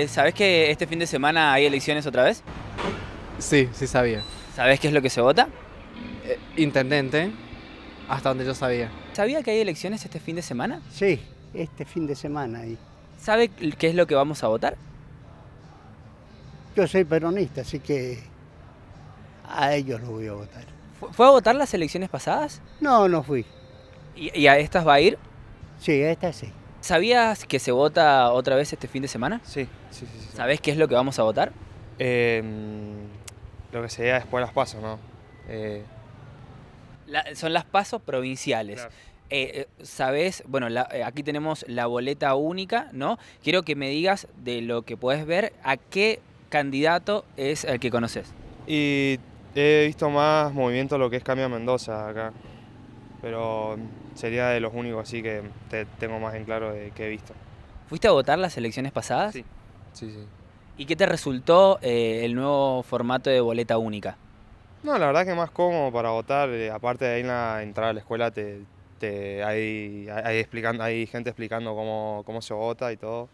Eh, ¿Sabes que este fin de semana hay elecciones otra vez? Sí, sí sabía. ¿Sabes qué es lo que se vota? Eh, intendente, hasta donde yo sabía. ¿Sabía que hay elecciones este fin de semana? Sí, este fin de semana. ahí. ¿Sabe qué es lo que vamos a votar? Yo soy peronista, así que a ellos los voy a votar. ¿Fue a votar las elecciones pasadas? No, no fui. ¿Y, y a estas va a ir? Sí, a estas sí. ¿Sabías que se vota otra vez este fin de semana? Sí, sí, sí. ¿Sabés qué es lo que vamos a votar? Em, lo que sería después las pasos, ¿no? Eh, son las pasos provinciales. Eh, eh, ¿Sabes? Bueno, aquí tenemos la boleta única, ¿no? Quiero que me digas de lo que puedes ver a qué candidato es el que conoces. Y he visto más movimiento lo que es Cambia Mendoza acá. Pero sería de los únicos así que te tengo más en claro de que he visto. ¿Fuiste a votar las elecciones pasadas? Sí, sí, sí. ¿Y qué te resultó eh, el nuevo formato de boleta única? No, la verdad que más cómodo para votar, eh, aparte de ahí en la entrada a la escuela te, te hay, explicando, hay gente explicando cómo, se vota y todo.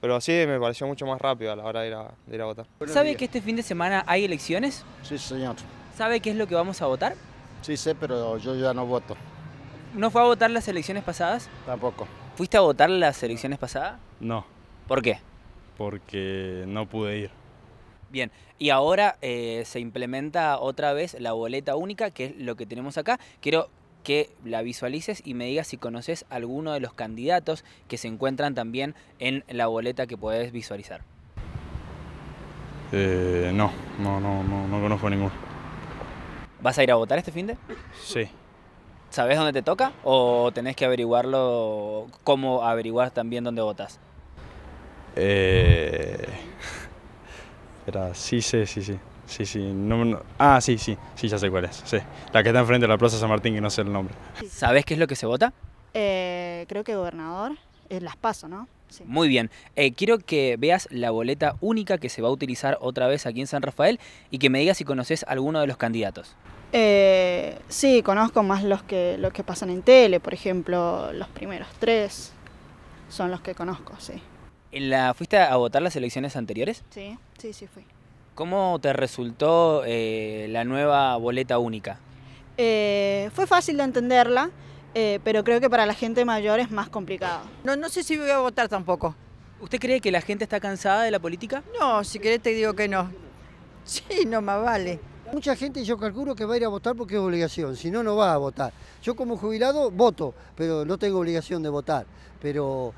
Pero sí, me pareció mucho más rápido a la hora de ir a, votar. ¿Sabe que este fin de semana hay elecciones? Sí, señor. ¿Sabe qué es lo que vamos a votar? Sí, sé, pero yo ya no voto. ¿No fue a votar las elecciones pasadas? Tampoco. ¿Fuiste a votar las elecciones pasadas? No. ¿Por qué? Porque no pude ir. Bien, y ahora eh, se implementa otra vez la boleta única, que es lo que tenemos acá. Quiero que la visualices y me digas si conoces alguno de los candidatos que se encuentran también en la boleta que podés visualizar. Eh, no, no, no, no, conozco ninguno. ¿Vas a ir a votar este fin de? Sí. ¿Sabes dónde te toca o tenés que averiguarlo, cómo averiguar también dónde votas? Eh, sí, sí, sí, sí. Sí, Ah, sí, sí. Sí, ya sé cuál es. La que está enfrente de la Plaza San Martín, que no sé el nombre. ¿Sabes qué es lo que se vota? Eh, creo que gobernador. Eh, las paso, ¿no? Muy bien. Eh, quiero que veas la boleta única que se va a utilizar otra vez aquí en San Rafael y que me digas si conoces alguno de los candidatos. Eh, sí, conozco más los que, los que pasan en tele, por ejemplo, los primeros tres son los que conozco, sí. la, ¿Fuiste a votar las elecciones anteriores? Sí, sí, sí fui. ¿Cómo te resultó eh, la nueva boleta única? fue fácil de entenderla. Eh, pero creo que para la gente mayor es más complicado. No, no sé si voy a votar tampoco. ¿Usted cree que la gente está cansada de la política? No, si querés te digo que no. Sí, no más vale. Mucha gente yo calculo que va a ir a votar porque es obligación, si no, no va a votar. Yo como jubilado voto, pero no tengo obligación de votar. Pero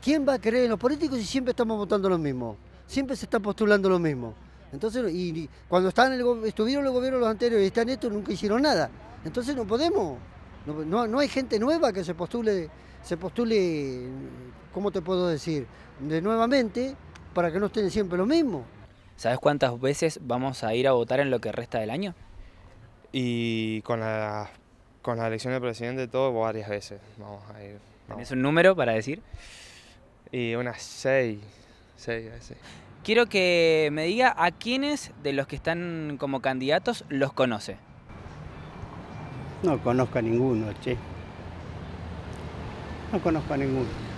¿quién va a creer en los políticos si siempre estamos votando lo mismo? Siempre se está postulando lo mismo. Entonces, y, cuando están estuvieron los gobiernos los anteriores y están estos, nunca hicieron nada. Entonces no podemos. No, hay gente nueva que se postule, se postule, ¿cómo te puedo decir? De nuevamente para que no estén siempre lo mismo. ¿Sabes cuántas veces vamos a ir a votar en lo que resta del año? Y con la, con la elección del presidente todo varias veces. Vamos a ir. ¿Es un número para decir? Y unas seis, seis veces. Quiero que me diga a quiénes de los que están como candidatos los conoce. No conozco a ninguno, che. No conozco a ninguno.